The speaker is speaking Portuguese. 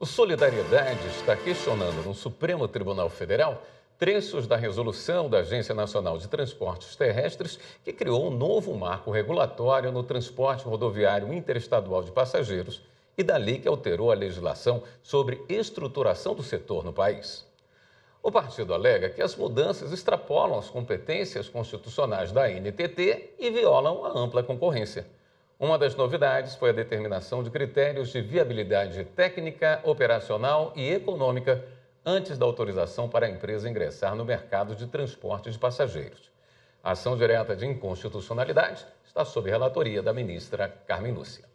O Solidariedade está questionando no Supremo Tribunal Federal trechos da resolução da Agência Nacional de Transportes Terrestres, que criou um novo marco regulatório no transporte rodoviário interestadual de passageiros e da lei que alterou a legislação sobre estruturação do setor no país. O partido alega que as mudanças extrapolam as competências constitucionais da NTT e violam a ampla concorrência. Uma das novidades foi a determinação de critérios de viabilidade técnica, operacional e econômica antes da autorização para a empresa ingressar no mercado de transporte de passageiros. A ação direta de inconstitucionalidade está sob relatoria da ministra Carmen Lúcia.